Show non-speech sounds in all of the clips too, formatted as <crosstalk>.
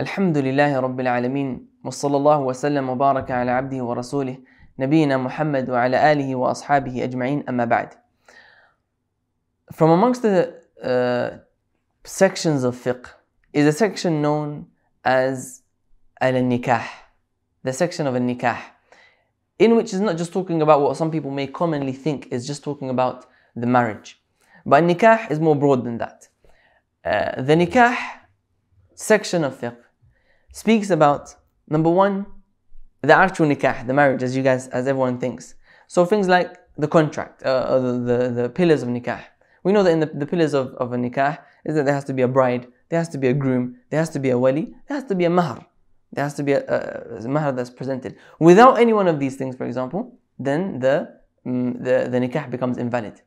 الحمد لله رب العالمين وصلى الله وسلم وبارك على عبده ورسوله نبينا محمد وعلى آله وأصحابه أجمعين أما بعد From amongst the uh, sections of fiqh is a section known as al-nikah the section of al-nikah in which is not just talking about what some people may commonly think is just talking about the marriage but nikah is more broad than that uh, the nikah section of fiqh speaks about number one, the actual nikah, the marriage, as you guys, as everyone thinks. So things like the contract, uh, uh, the, the, the pillars of nikah. We know that in the, the pillars of, of a nikah is that there has to be a bride, there has to be a groom, there has to be a wali, there has to be a mahar. There has to be a, a, a mahar that's presented. Without any one of these things, for example, then the, mm, the, the nikah becomes invalid.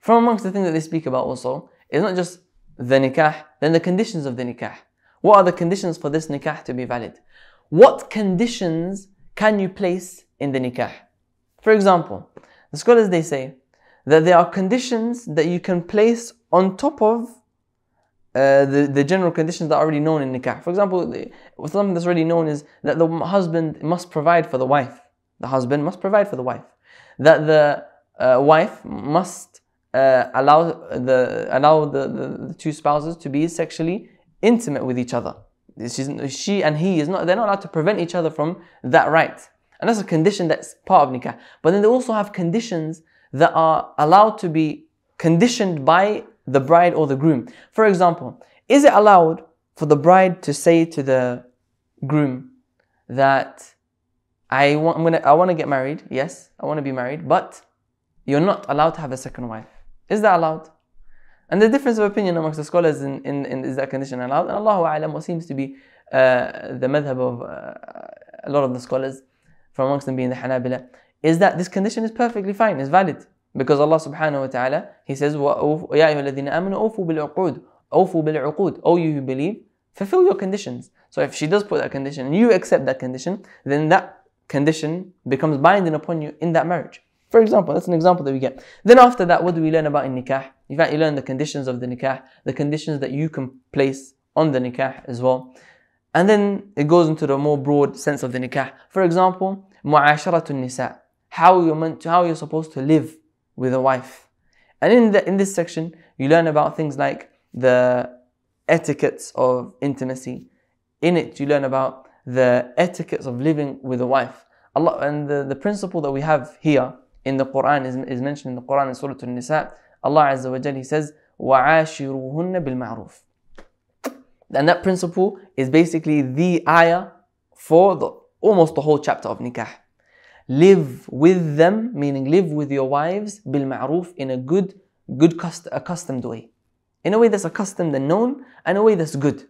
From amongst the things that they speak about also, it's not just the nikah, then the conditions of the nikah. What are the conditions for this nikah to be valid? What conditions can you place in the nikah? For example, the scholars they say that there are conditions that you can place on top of uh, the, the general conditions that are already known in nikah. For example, the, something that's already known is that the husband must provide for the wife. The husband must provide for the wife. That the uh, wife must uh, allow the allow the, the, the, two spouses to be sexually intimate with each other. she and he is not, they're not allowed to prevent each other from that right. And that's a condition that's part of nikah. But then they also have conditions that are allowed to be conditioned by the bride or the groom. For example, is it allowed for the bride to say to the groom that I want, I'm gonna, I want to get married, yes, I want to be married, but you're not allowed to have a second wife? Is that allowed? And the difference of opinion amongst the scholars in, in, in is that condition allowed? And Allah A'lam, what seems to be uh, the madhab of uh, a lot of the scholars, from amongst them being the Hanabila, is that this condition is perfectly fine, is valid. Because Allah subhanahu wa ta'ala, He says, O أَوْفُوا Oh, you who believe, fulfill your conditions. So if she does put that condition and you accept that condition, then that condition becomes binding upon you in that marriage. For example, that's an example that we get. Then after that, what do we learn about in nikah? In fact, you learn the conditions of the nikah, the conditions that you can place on the nikah as well. And then it goes into the more broad sense of the nikah. For example, mu'asharatun nisa, how you're meant to, how you're supposed to live with a wife. And in the, in this section, you learn about things like the etiquettes of intimacy. In it, you learn about the etiquettes of living with a wife. Allah, and the, the principle that we have here in the Quran is, is mentioned in the Quran in Surah Al-Nisa Allah Azza wa Jal, He says, وَعَاشِرُهُنَّ بِالْمَعْرُوفِ And that principle is basically the ayah for the, almost the whole chapter of nikah. Live with them, meaning live with your wives, بِالْمَعْرُوفِ in a good, good cust- accustomed way. In a way that's accustomed and known, and a way that's good.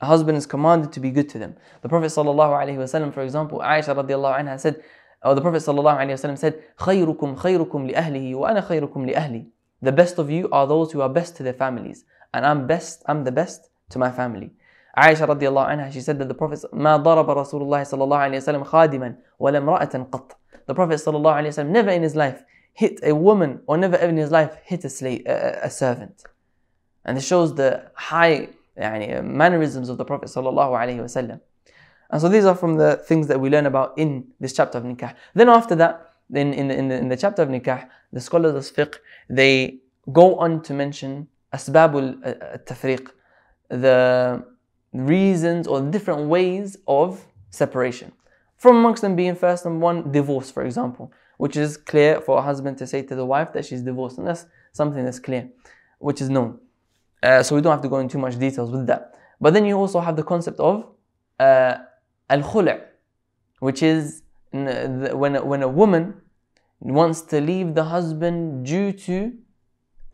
A husband is commanded to be good to them. The Prophet ﷺ, for example, Aisha radiallahu anha said, or the Prophet ﷺ said, خَيْرُكُمْ خَيْرُكُمْ لِأَهْلِهِ وَأَنَا خَيْرُكُمْ لِأَهْلِي the best of you are those who are best to their families. And I'm best, I'm the best to my family. Aisha radiallahu anha, she said that the Prophet, ما ضرب رسول الله صلى الله عليه وسلم خادما ولا امرأة قط. The Prophet صلى الله عليه وسلم never in his life hit a woman or never in his life hit a, slave, a, a servant. And this shows the high يعني, mannerisms of the Prophet صلى الله عليه وسلم. And so these are from the things that we learn about in this chapter of Nikah. Then after that, in, in, in, the, in the chapter of nikah, the scholars of fiqh, they go on to mention asbabul uh, uh, tafriq, the reasons or different ways of separation. From amongst them being first and one, divorce, for example, which is clear for a husband to say to the wife that she's divorced, and that's something that's clear, which is known. Uh, so we don't have to go into too much details with that. But then you also have the concept of uh, al-khul', which is when a, when a woman wants to leave the husband due to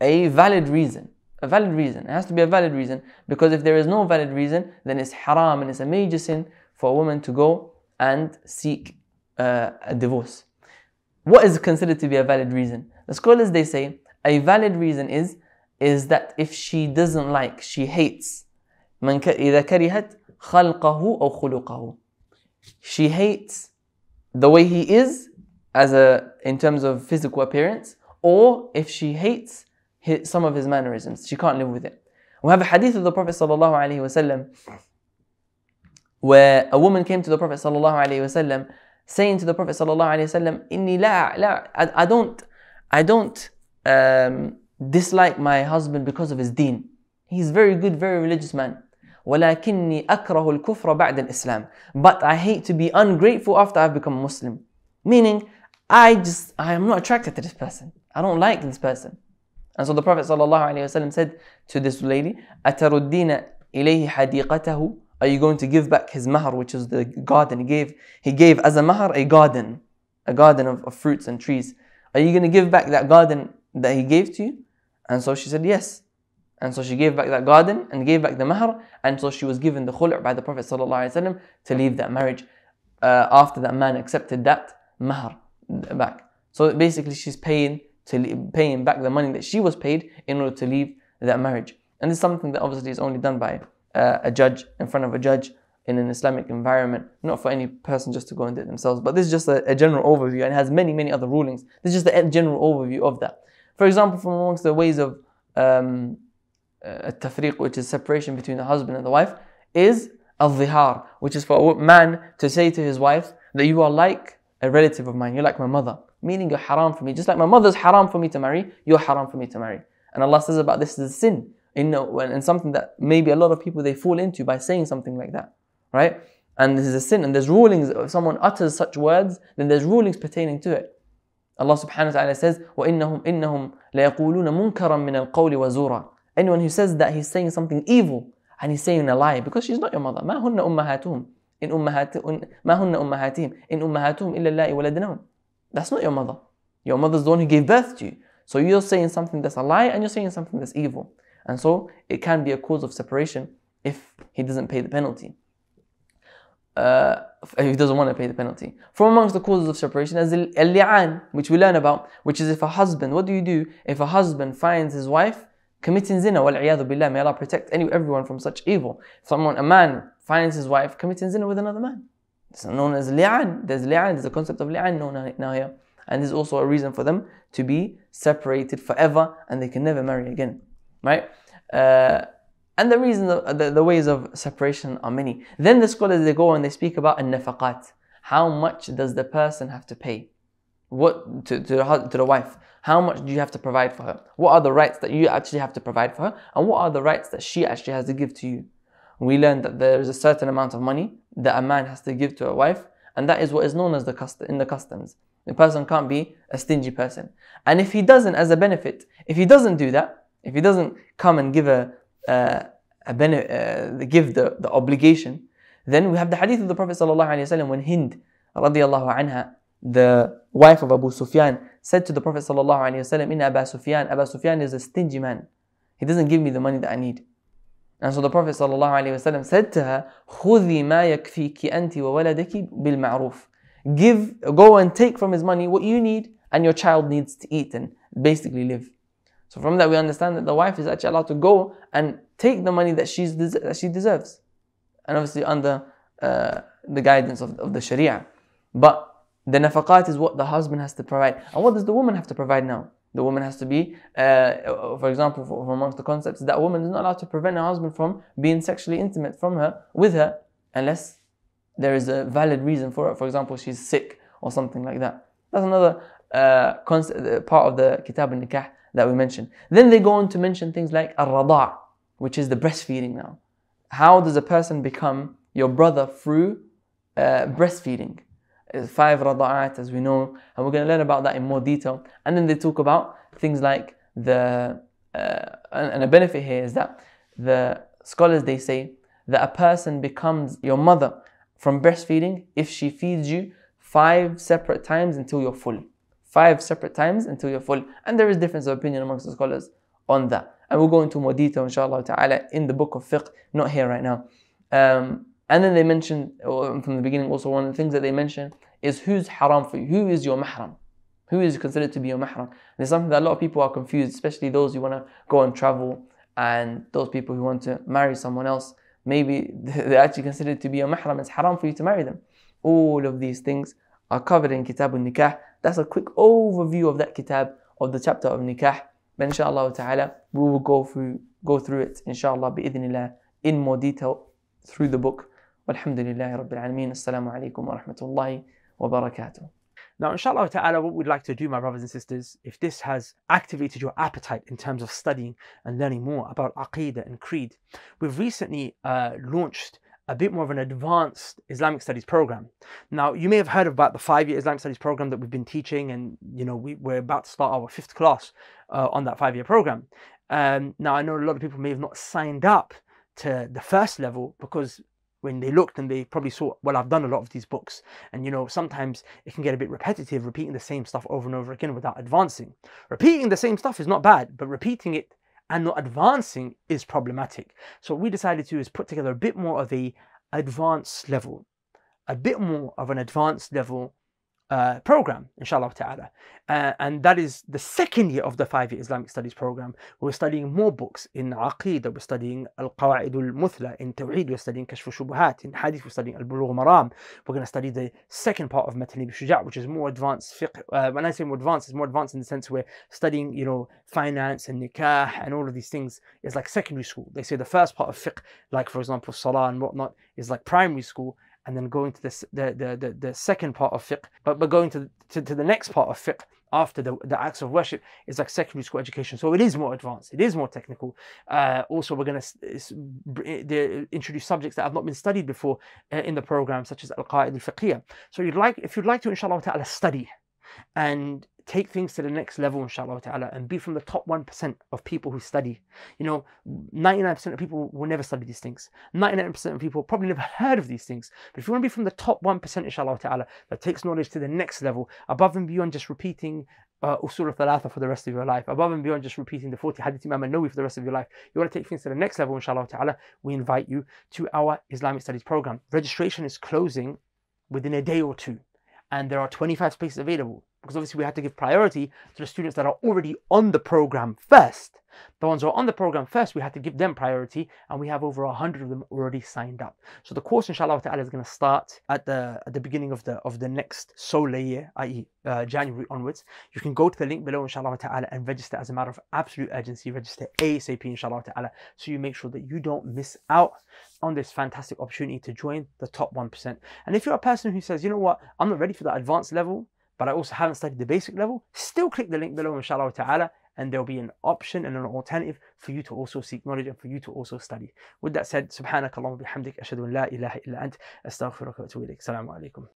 a valid reason. A valid reason. It has to be a valid reason because if there is no valid reason, then it's haram and it's a major sin for a woman to go and seek uh, a divorce. What is considered to be a valid reason? The scholars they say a valid reason is is that if she doesn't like, she hates. من إذا كرهت خلقه أو خلقه. She hates the way he is as a in terms of physical appearance, or if she hates his, some of his mannerisms, she can't live with it. We have a hadith of the Prophet وسلم, where a woman came to the Prophet وسلم, saying to the Prophet وسلم, Inni la, la, I, I don't, I don't um, dislike my husband because of his deen. He's very good, very religious man. وَلَكِنِّي أَكْرَهُ الْكُفْرَ بَعْدَ الْإِسْلَامِ But I hate to be ungrateful after I've become Muslim. Meaning, I just, I am not attracted to this person. I don't like this person. And so the Prophet ﷺ said to this lady, أَتَرُدِّينَ إِلَيْهِ حَدِيقَتَهُ Are you going to give back his mahr, which is the garden he gave? He gave as a mahr a garden, a garden of, of fruits and trees. Are you going to give back that garden that he gave to you? And so she said, Yes. And so she gave back that garden and gave back the mahr, and so she was given the khul' by the Prophet ﷺ to leave that marriage uh, after that man accepted that mahr back. So basically, she's paying to paying back the money that she was paid in order to leave that marriage. And this is something that obviously is only done by uh, a judge in front of a judge in an Islamic environment, not for any person just to go and do it themselves. But this is just a, a general overview and has many, many other rulings. This is just a general overview of that. For example, from amongst the ways of um, uh, a tafriq, which is separation between the husband and the wife, is al-dhihar, which is for a man to say to his wife that you are like a relative of mine, you're like my mother, meaning you're haram for me. Just like my mother's haram for me to marry, you're haram for me to marry. And Allah says about this is a sin, in, and something that maybe a lot of people they fall into by saying something like that, right? And this is a sin, and there's rulings. If someone utters such words, then there's rulings pertaining to it. Allah subhanahu wa ta'ala says, وَإِنَّهُمْ إِنَّهُمْ لَيَقُولُونَ مُنْكَرًا مِنَ الْقَوْلِ وَزُورًا Anyone who says that he's saying something evil and he's saying a lie because she's not your mother. ما إن ما إن إلا الله That's not your mother. Your mother's the one who gave birth to you. So you're saying something that's a lie and you're saying something that's evil. And so it can be a cause of separation if he doesn't pay the penalty. Uh, if he doesn't want to pay the penalty. From amongst the causes of separation is al-li'an, which we learn about, which is if a husband, what do you do if a husband finds his wife committing zina, wal billah, may Allah protect any, everyone from such evil. Someone, a man, finds his wife committing zina with another man. It's known as li'an. There's li'an, there's a concept of li'an known now here. And there's also a reason for them to be separated forever and they can never marry again. Right? Uh, and the reason, the, the, the, ways of separation are many. Then the scholars, they go and they speak about an nafaqat. How much does the person have to pay? what to, to, the, to the wife how much do you have to provide for her what are the rights that you actually have to provide for her and what are the rights that she actually has to give to you we learn that there is a certain amount of money that a man has to give to a wife and that is what is known as the custom in the customs the person can't be a stingy person and if he doesn't as a benefit if he doesn't do that if he doesn't come and give a, uh, a benefit, uh, give the, the obligation then we have the hadith of the prophet sallallahu alaihi wasallam when hind radiallahu anha the wife of Abu Sufyan, said to the Prophet وسلم, In Abu Sufyan, Abu Sufyan is a stingy man. He doesn't give me the money that I need. And so the Prophet وسلم, said to her, خذي ما يكفيك أنت وولدك بالمعروف. Give, go and take from his money what you need and your child needs to eat and basically live. So from that we understand that the wife is actually allowed to go and take the money that, she's, that she deserves. And obviously under uh, the guidance of, of the Sharia. But the nafaqat is what the husband has to provide. And what does the woman have to provide now? The woman has to be, uh, for example, for, for amongst the concepts, that woman is not allowed to prevent her husband from being sexually intimate from her, with her, unless there is a valid reason for it. For example, she's sick or something like that. That's another uh, concept, uh, part of the kitab al nikah that we mentioned. Then they go on to mention things like al-rada, which is the breastfeeding now. How does a person become your brother through uh, breastfeeding? five rada'at as we know, and we're going to learn about that in more detail. And then they talk about things like the, uh, and, a benefit here is that the scholars they say that a person becomes your mother from breastfeeding if she feeds you five separate times until you're full. Five separate times until you're full. And there is difference of opinion amongst the scholars on that. And we'll go into more detail, inshallah ta'ala, in the book of fiqh, not here right now. Um, and then they mentioned, from the beginning, also one of the things that they mentioned is who's haram for you? Who is your mahram? Who is considered to be your mahram? And it's something that a lot of people are confused, especially those who want to go and travel and those people who want to marry someone else. Maybe <laughs> they're actually considered to be your mahram. It's haram for you to marry them. All of these things are covered in Kitab al-Nikah. That's a quick overview of that kitab, of the chapter of Nikah. But inshallah ta'ala, we will go through, go through it, inshallah, bi'idhnillah, in more detail through the book. والحمد لله رب العالمين. السلام عليكم ورحمة الله وبركاته. Now, inshallah ta'ala, what we'd like to do, my brothers and sisters, if this has activated your appetite in terms of studying and learning more about Aqidah and Creed, we've recently uh, launched a bit more of an advanced Islamic studies program. Now, you may have heard about the five-year Islamic studies program that we've been teaching, and you know we, are about to start our fifth class uh, on that five-year program. Um, now, I know a lot of people may have not signed up to the first level because when they looked and they probably saw, well, I've done a lot of these books. And you know, sometimes it can get a bit repetitive repeating the same stuff over and over again without advancing. Repeating the same stuff is not bad, but repeating it and not advancing is problematic. So what we decided to is put together a bit more of a advanced level, a bit more of an advanced level uh, program, inshallah ta'ala. Uh, and that is the second year of the five year Islamic studies program. We're studying more books in Aqidah, we're studying Al Qawa'id al Muthla, in Tawheed, we're studying Kashf Shubuhat, in Hadith, we're studying Al Bulugh Maram. We're going to study the second part of Matnib Shuja', which is more advanced fiqh. Uh, when I say more advanced, it's more advanced in the sense we're studying, you know, finance and nikah and all of these things is like secondary school. They say the first part of fiqh, like for example, salah and whatnot, is like primary school and then going to the, the, the, the, second part of fiqh, but, but going to, to, to the next part of fiqh after the, the acts of worship is like secondary school education. So it is more advanced, it is more technical. Uh, also, we're going eh, to introduce subjects that have not been studied before uh, in the program, such as al qaid al fiqhiyah. So you'd like, if you'd like to, inshallah ta'ala, study and take things to the next level, inshallah ta'ala, and be from the top 1% of people who study. You know, 99% of people will never study these things. 99% of people probably never heard of these things. But if you want to be from the top 1%, inshallah ta'ala, that takes knowledge to the next level, above and beyond just repeating uh, usul al-thalatha for the rest of your life, above and beyond just repeating the 40 hadith Imam for the rest of your life, you want to take things to the next level, inshallah ta'ala, we invite you to our Islamic Studies program. Registration is closing within a day or two, and there are 25 spaces available because obviously we had to give priority to the students that are already on the program first. The ones who are on the program first, we had to give them priority, and we have over a 100 of them already signed up. So the course, inshallah ta'ala, is going to start at the at the beginning of the of the next solar year, i.e., uh, January onwards. You can go to the link below, inshallah ta'ala, and register as a matter of absolute urgency. Register ASAP, inshallah ta'ala, so you make sure that you don't miss out on this fantastic opportunity to join the top 1%. And if you're a person who says, you know what, I'm not ready for that advanced level, but I also haven't studied the basic level, still click the link below inshallah ta'ala and there'll be an option and an alternative for you to also seek knowledge and for you to also study. With that said, subhanakallahumma bihamdik, ashhadu an la ilaha illa ant, astaghfiruka wa alaikum.